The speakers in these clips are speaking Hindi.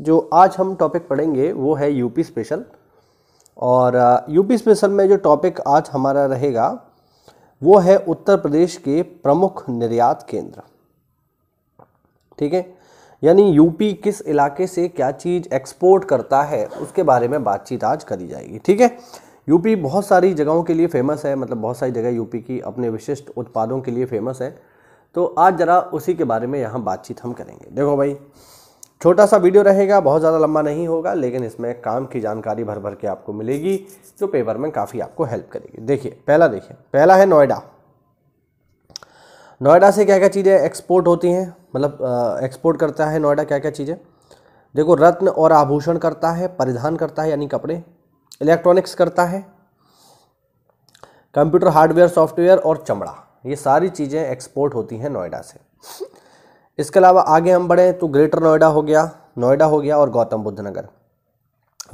जो आज हम टॉपिक पढ़ेंगे वो है यूपी स्पेशल और यूपी uh, स्पेशल में जो टॉपिक आज हमारा रहेगा वो है उत्तर प्रदेश के प्रमुख निर्यात केंद्र ठीक है यानी यूपी किस इलाके से क्या चीज़ एक्सपोर्ट करता है उसके बारे में बातचीत आज करी जाएगी ठीक है यूपी बहुत सारी जगहों के लिए फेमस है मतलब बहुत सारी जगह यूपी की अपने विशिष्ट उत्पादों के लिए फेमस है तो आज ज़रा उसी के बारे में यहाँ बातचीत हम करेंगे देखो भाई छोटा सा वीडियो रहेगा बहुत ज़्यादा लंबा नहीं होगा लेकिन इसमें काम की जानकारी भर भर के आपको मिलेगी जो पेपर में काफ़ी आपको हेल्प करेगी देखिए पहला देखिए पहला है नोएडा नोएडा से क्या क्या चीज़ें एक्सपोर्ट होती हैं मतलब एक्सपोर्ट करता है नोएडा क्या क्या चीज़ें देखो रत्न और आभूषण करता है परिधान करता है यानी कपड़े इलेक्ट्रॉनिक्स करता है कंप्यूटर हार्डवेयर सॉफ्टवेयर और चमड़ा ये सारी चीज़ें एक्सपोर्ट होती हैं नोएडा से इसके अलावा आगे हम बढ़ें तो ग्रेटर नोएडा हो गया नोएडा हो गया और गौतम बुद्ध नगर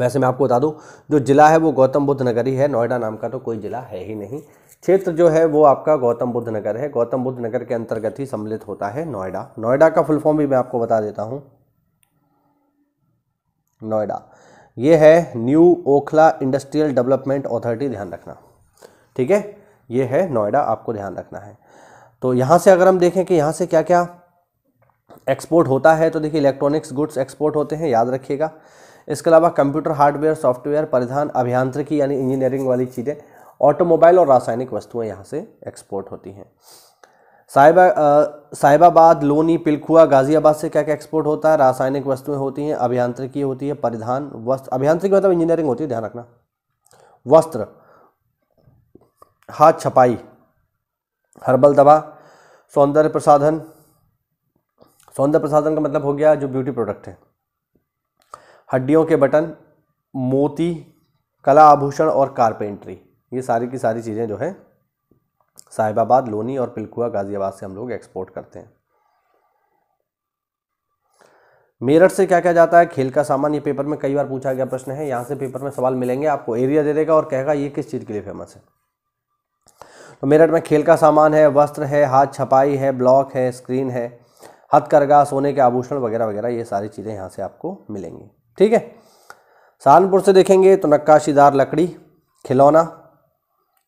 वैसे मैं आपको बता दूं जो ज़िला है वो गौतम बुद्ध नगर ही है नोएडा नाम का तो कोई ज़िला है ही नहीं क्षेत्र जो है वो आपका गौतम बुद्ध नगर है गौतम बुद्ध नगर के अंतर्गत ही सम्मिलित होता है नोएडा नोएडा का फुल फॉर्म भी मैं आपको बता देता हूँ नोएडा ये है New Okhla Industrial Development Authority ध्यान रखना ठीक है ये है नोएडा आपको ध्यान रखना है तो यहाँ से अगर हम देखें कि यहाँ से क्या क्या एक्सपोर्ट होता है तो देखिए इलेक्ट्रॉनिक्स गुड्स एक्सपोर्ट होते हैं याद रखिएगा इसके अलावा कंप्यूटर हार्डवेयर सॉफ्टवेयर परिधान अभियांत्रिकी यानी इंजीनियरिंग वाली चीज़ें ऑटोमोबाइल और रासायनिक वस्तुएं यहाँ से एक्सपोर्ट होती हैं साहिबा साहिबाबाद लोनी पिलखुआ गाज़ियाबाद से क्या क्या एक्सपोर्ट होता है रासायनिक वस्तुएं होती हैं अभियांत्रिकी होती है परिधान वस्त्र अभियांत्रिकी मतलब इंजीनियरिंग होती है ध्यान रखना वस्त्र हाथ छपाई हर्बल दवा सौंदर्य प्रसाधन सौंदर्य प्रसाधन का मतलब हो गया जो ब्यूटी प्रोडक्ट है हड्डियों के बटन मोती कला आभूषण और कारपेंट्री ये सारी की सारी चीज़ें जो है साहिबाबाद लोनी और पिलकुआ गाज़ियाबाद से हम लोग एक्सपोर्ट करते हैं मेरठ से क्या क्या जाता है खेल का सामान ये पेपर में कई बार पूछा गया प्रश्न है यहाँ से पेपर में सवाल मिलेंगे आपको एरिया दे देगा और कहेगा ये किस चीज़ के लिए फेमस है तो मेरठ में खेल का सामान है वस्त्र है हाथ छपाई है ब्लॉक है स्क्रीन है हथकरघा सोने के आभूषण वगैरह वगैरह ये सारी चीज़ें यहाँ से आपको मिलेंगी ठीक है सहारनपुर से देखेंगे तो नक्काशीदार लकड़ी खिलौना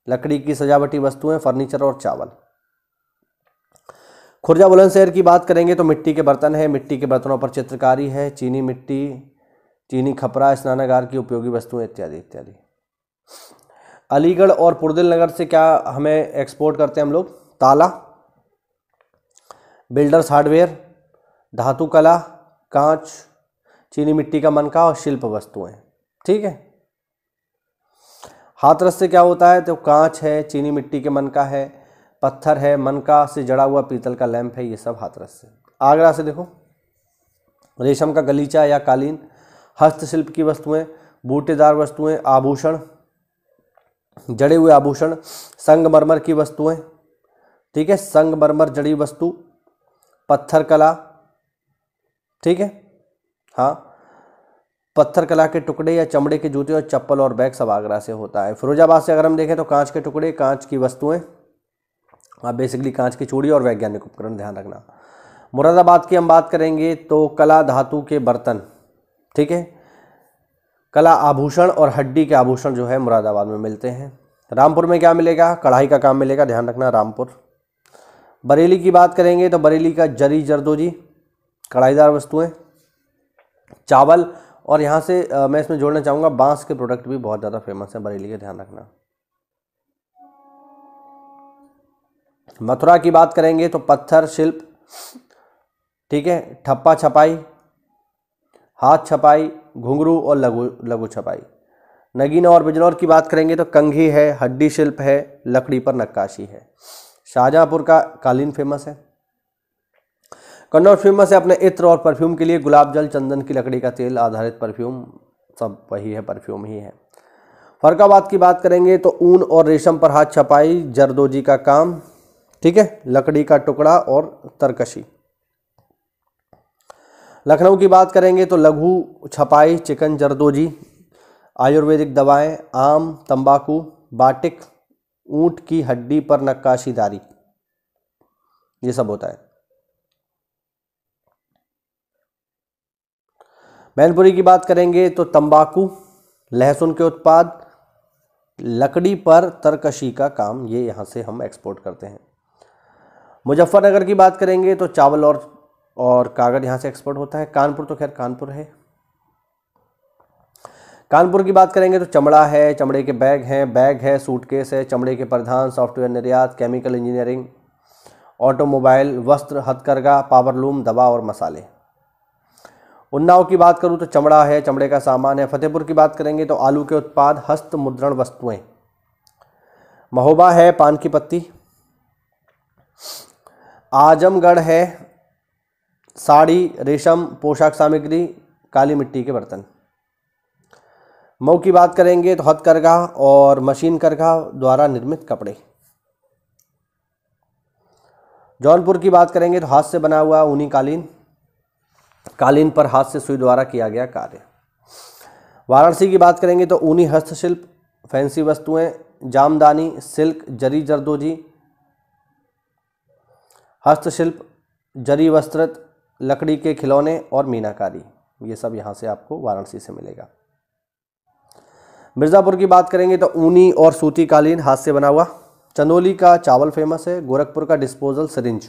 लकड़ी की सजावटी वस्तुएं फर्नीचर और चावल खुर्जा बुलंदशहर की बात करेंगे तो मिट्टी के बर्तन है मिट्टी के बर्तनों पर चित्रकारी है चीनी मिट्टी चीनी खपरा स्नानागार की उपयोगी वस्तुएं इत्यादि इत्यादि अलीगढ़ और पुरदिल नगर से क्या हमें एक्सपोर्ट करते हैं हम लोग ताला बिल्डर्स हार्डवेयर धातु कला कांच चीनी मिट्टी का मनका और शिल्प वस्तुएं ठीक है हाथरस से क्या होता है तो कांच है चीनी मिट्टी के मनका है पत्थर है मनका से जड़ा हुआ पीतल का लैंप है ये सब हाथरस से आगरा से देखो रेशम का गलीचा या कालीन हस्तशिल्प की वस्तुएं बूटेदार वस्तुएं आभूषण जड़े हुए आभूषण संगमरमर की वस्तुएं ठीक है संगमरमर जड़ी वस्तु पत्थर कला ठीक है हाँ पत्थर कला के टुकड़े या चमड़े के जूते और चप्पल और बैग सब आगरा से होता है फिरोजाबाद से अगर हम देखें तो कांच के टुकड़े कांच की वस्तुएं आप बेसिकली कांच की चूड़ी और वैज्ञानिक उपकरण ध्यान रखना मुरादाबाद की हम बात करेंगे तो कला धातु के बर्तन ठीक है कला आभूषण और हड्डी के आभूषण जो है मुरादाबाद में मिलते हैं रामपुर में क्या मिलेगा कढ़ाई का काम मिलेगा ध्यान रखना रामपुर बरेली की बात करेंगे तो बरेली का जरी जरदोजी कढ़ाईदार वस्तुएं चावल और यहाँ से आ, मैं इसमें जोड़ना चाहूँगा बांस के प्रोडक्ट भी बहुत ज़्यादा फेमस हैं बरेली का ध्यान रखना मथुरा की बात करेंगे तो पत्थर शिल्प ठीक है ठप्पा छपाई हाथ छपाई घुंघरू और लघु लघु छपाई नगीना और बिजनौर की बात करेंगे तो कंघी है हड्डी शिल्प है लकड़ी पर नक्काशी है शाहजहाँपुर का कालीन फेमस है कन्नौज फेमस है अपने इत्र और परफ्यूम के लिए गुलाब जल चंदन की लकड़ी का तेल आधारित परफ्यूम सब वही है परफ्यूम ही है फरकाबाद की बात करेंगे तो ऊन और रेशम पर हाथ छपाई जरदोजी का काम ठीक है लकड़ी का टुकड़ा और तरकशी लखनऊ की बात करेंगे तो लघु छपाई चिकन जरदोजी आयुर्वेदिक दवाएं आम तंबाकू बाटिक ऊंट की हड्डी पर नक्काशीदारी ये सब होता है मैनपुरी की बात करेंगे तो तंबाकू लहसुन के उत्पाद लकड़ी पर तरकशी का काम ये यहां से हम एक्सपोर्ट करते हैं मुजफ्फरनगर की बात करेंगे तो चावल और और कागज़ यहाँ से एक्सपोर्ट होता है कानपुर तो खैर कानपुर है कानपुर की बात करेंगे तो चमड़ा है चमड़े के बैग हैं बैग है सूटकेस है चमड़े के प्रधान सॉफ्टवेयर निर्यात केमिकल इंजीनियरिंग ऑटोमोबाइल वस्त्र हथकरघा पावरलूम दवा और मसाले उन्नाव की बात करूँ तो चमड़ा है चमड़े का सामान है फतेहपुर की बात करेंगे तो आलू के उत्पाद हस्त मुद्रण वस्तुएं महोबा है पान की पत्ती आजमगढ़ है साड़ी रेशम पोशाक सामग्री काली मिट्टी के बर्तन मऊ की बात करेंगे तो हथकरघा और मशीन करघा द्वारा निर्मित कपड़े जौनपुर की बात करेंगे तो हाथ से बना हुआ ऊनी कालीन कालीन पर हाथ से सुई द्वारा किया गया कार्य वाराणसी की बात करेंगे तो ऊनी हस्तशिल्प फैंसी वस्तुएं जामदानी सिल्क जरी जरदोजी हस्तशिल्प जरी वस्त्रत लकड़ी के खिलौने और मीनाकारी ये सब यहाँ से आपको वाराणसी से मिलेगा मिर्ज़ापुर की बात करेंगे तो ऊनी और सूती कालीन हाथ से बना हुआ चंदोली का चावल फेमस है गोरखपुर का डिस्पोजल सरिंज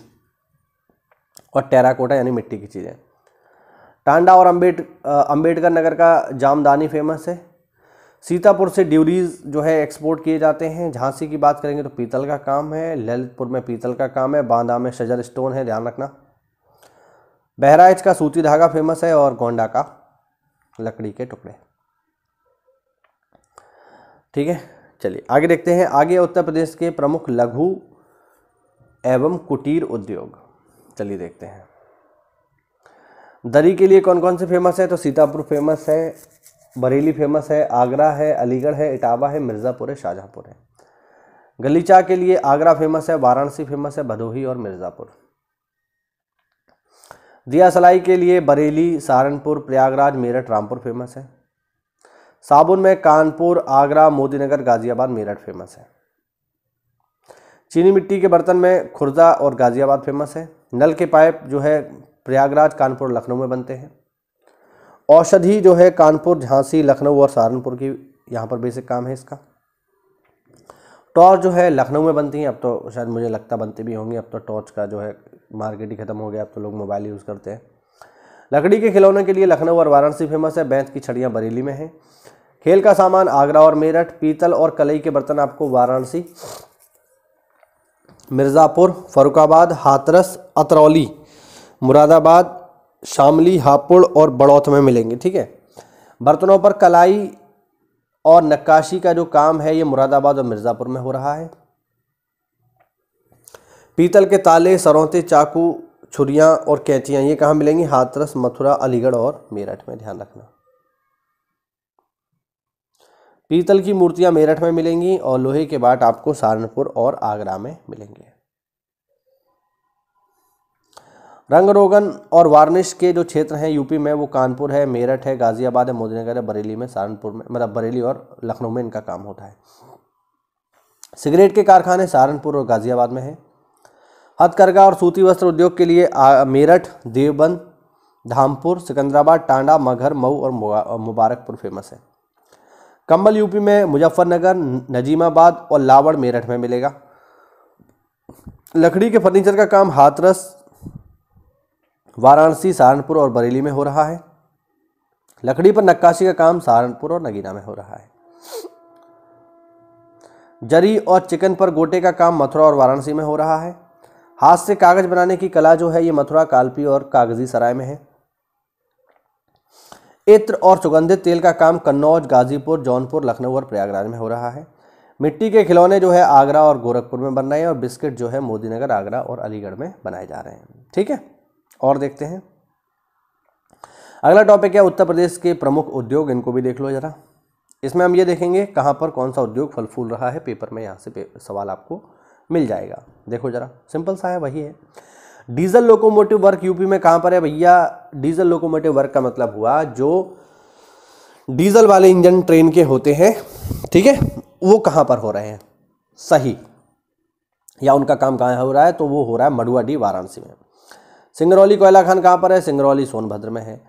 और टेराकोटा यानी मिट्टी की चीज़ें टांडा और अम्बेड अम्बेडकर नगर का जामदानी फेमस है सीतापुर से ड्यूरीज जो है एक्सपोर्ट किए जाते हैं झांसी की बात करेंगे तो पीतल का काम है ललितपुर में पीतल का काम है बांदा में शजर स्टोन है ध्यान रखना बहराइच का सूती धागा फेमस है और गोंडा का लकड़ी के टुकड़े ठीक है चलिए आगे देखते हैं आगे उत्तर प्रदेश के प्रमुख लघु एवं कुटीर उद्योग चलिए देखते हैं दरी के लिए कौन कौन से फेमस है तो सीतापुर फेमस है बरेली फेमस है आगरा है अलीगढ़ है इटावा है मिर्ज़ापुर है शाहजहाँपुर है गलीचा के लिए आगरा फेमस है वाराणसी फेमस है भदोही और मिर्ज़ापुर दिया सलाई के लिए बरेली सहारनपुर प्रयागराज मेरठ रामपुर फेमस है साबुन में कानपुर आगरा मोदीनगर गाजियाबाद मेरठ फेमस है चीनी मिट्टी के बर्तन में खुर्दा और गाजियाबाद फेमस है नल के पाइप जो है प्रयागराज कानपुर लखनऊ में बनते हैं औषधि जो है कानपुर झांसी लखनऊ और सहारनपुर की यहाँ पर बेसिक काम है इसका टॉर्च जो है लखनऊ में बनती हैं अब तो शायद मुझे लगता बनती भी होंगी अब तो टॉर्च का जो है मार्केट ही ख़त्म हो गया अब तो लोग मोबाइल यूज़ करते हैं लकड़ी के खिलौने के लिए लखनऊ और वाराणसी फेमस है बैंत की छड़ियाँ बरेली में हैं खेल का सामान आगरा और मेरठ पीतल और कलई के बर्तन आपको वाराणसी मिर्ज़ापुर फरुखाबाद हाथरस अतरौली मुरादाबाद शामली हापुड़ और बड़ौत में मिलेंगे ठीक है बर्तनों पर कलाई और नक्काशी का जो काम है ये मुरादाबाद और मिर्ज़ापुर में हो रहा है पीतल के ताले सरौते चाकू छुरियाँ और कैंचियाँ ये कहाँ मिलेंगी हाथरस मथुरा अलीगढ़ और मेरठ में ध्यान रखना पीतल की मूर्तियाँ मेरठ में मिलेंगी और लोहे के बाट आपको सहारनपुर और आगरा में मिलेंगे रंग रोगन और वार्निश के जो क्षेत्र हैं यूपी में वो कानपुर है मेरठ है गाजियाबाद है मोदीनगर है बरेली में सहारनपुर में मतलब बरेली और लखनऊ में इनका काम होता है सिगरेट के कारखाने सहारनपुर और गाजियाबाद में है हथकरघा और सूती वस्त्र उद्योग के लिए मेरठ देवबंद धामपुर सिकंदराबाद टांडा मगहर मऊ और मुबारकपुर फेमस है कंबल यूपी में मुजफ्फरनगर नजीमाबाद और लावड़ मेरठ में मिलेगा लकड़ी के फर्नीचर का काम हाथरस वाराणसी सहारनपुर और बरेली में हो रहा है लकड़ी पर नक्काशी का काम सहारनपुर और नगीना में हो रहा है जरी और चिकन पर गोटे का काम मथुरा और वाराणसी में हो रहा है हाथ से कागज बनाने की कला जो है ये मथुरा कालपी और कागजी सराय में है इत्र और सुगंधित तेल का काम कन्नौज गाजीपुर जौनपुर लखनऊ और प्रयागराज में हो रहा है मिट्टी के खिलौने जो है आगरा और गोरखपुर में बन रहे हैं और बिस्किट जो है मोदीनगर आगरा और अलीगढ़ में बनाए जा रहे हैं ठीक है और देखते हैं अगला टॉपिक है उत्तर प्रदेश के प्रमुख उद्योग इनको भी देख लो जरा इसमें हम ये देखेंगे कहाँ पर कौन सा उद्योग फल फूल रहा है पेपर में यहाँ से सवाल आपको मिल जाएगा देखो ज़रा सिंपल सा है वही है डीजल लोकोमोटिव वर्क यूपी में कहाँ पर है भैया डीजल लोकोमोटिव वर्क का मतलब हुआ जो डीजल वाले इंजन ट्रेन के होते हैं ठीक है वो कहाँ पर हो रहे हैं सही या उनका काम कहाँ हो रहा है तो वो हो रहा है मडुआ डी वाराणसी में सिंगरौली कोयला खान कहाँ पर है सिंगरौली सोनभद्र में है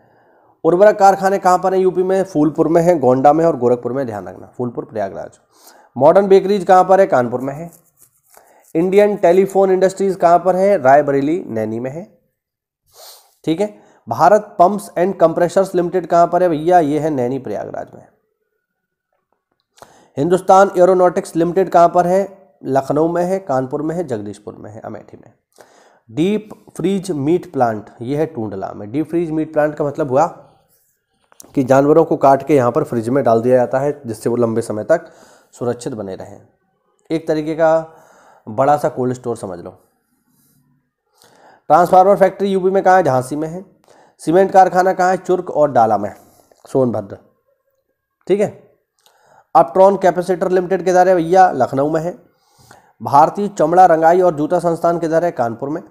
उर्वरक कारखाने कहाँ पर है यूपी में फूलपुर में है गोंडा में और गोरखपुर में ध्यान रखना फूलपुर प्रयागराज मॉडर्न बेकरीज कहाँ पर है कानपुर में है इंडियन टेलीफोन इंडस्ट्रीज कहां पर है रायबरेली नैनी में है ठीक है Bharat Pumps and Compressors Limited कहां पर है भैया ये है नैनी प्रयागराज में हिंदुस्तान एरोनॉटिक्स लिमिटेड कहां पर है लखनऊ में है कानपुर में है जगदीशपुर में है अमेठी में डीप फ्रीज मीट प्लांट ये है टूडला में डीप फ्रीज मीट प्लांट का मतलब हुआ कि जानवरों को काट के यहाँ पर फ्रिज में डाल दिया जाता है जिससे वो लंबे समय तक सुरक्षित बने रहें एक तरीके का बड़ा सा कोल्ड स्टोर समझ लो ट्रांसफार्मर फैक्ट्री यूपी में कहाँ है झांसी में है सीमेंट कारखाना कहाँ है चुर्क और डाला में सोनभद्र ठीक है अपट्रॉन कैपेसिटर लिमिटेड के है भैया लखनऊ में है भारतीय चमड़ा रंगाई और जूता संस्थान के है कानपुर में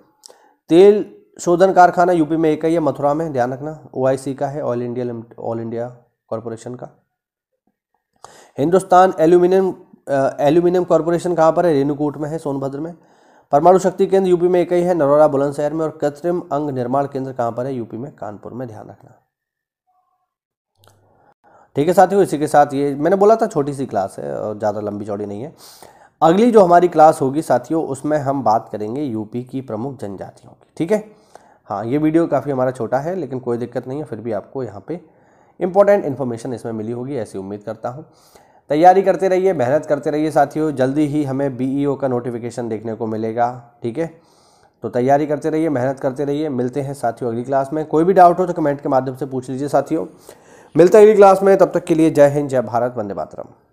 तेल शोधन कारखाना यूपी में एक ही है मथुरा में ध्यान रखना ओ का है all India all India corporation का हिंदुस्तान एल्यूमिनियम एल्यूमिनियम कॉरपोरेशन कहाँ पर है रेणुकूट में है सोनभद्र में परमाणु शक्ति केंद्र यूपी में एक ही है नरोरा बुलंदशहर में और कृत्रिम अंग निर्माण केंद्र कहाँ पर है यूपी में कानपुर में ध्यान रखना ठीक है साथियों इसी के साथ ये मैंने बोला था छोटी सी क्लास है और ज़्यादा लंबी चौड़ी नहीं है अगली जो हमारी क्लास होगी साथियों उसमें हम बात करेंगे यूपी की प्रमुख जनजातियों की ठीक है हाँ ये वीडियो काफ़ी हमारा छोटा है लेकिन कोई दिक्कत नहीं है फिर भी आपको यहाँ पे इंपॉर्टेंट इन्फॉर्मेशन इसमें मिली होगी ऐसी उम्मीद करता हूँ तैयारी करते रहिए मेहनत करते रहिए साथियों जल्दी ही हमें बीईओ e का नोटिफिकेशन देखने को मिलेगा ठीक है तो तैयारी करते रहिए मेहनत करते रहिए मिलते हैं साथियों अगली क्लास में कोई भी डाउट हो तो कमेंट के माध्यम से पूछ लीजिए साथियों मिलते हैं अगली क्लास में तब तक के लिए जय हिंद जय भारत वंदे मातरम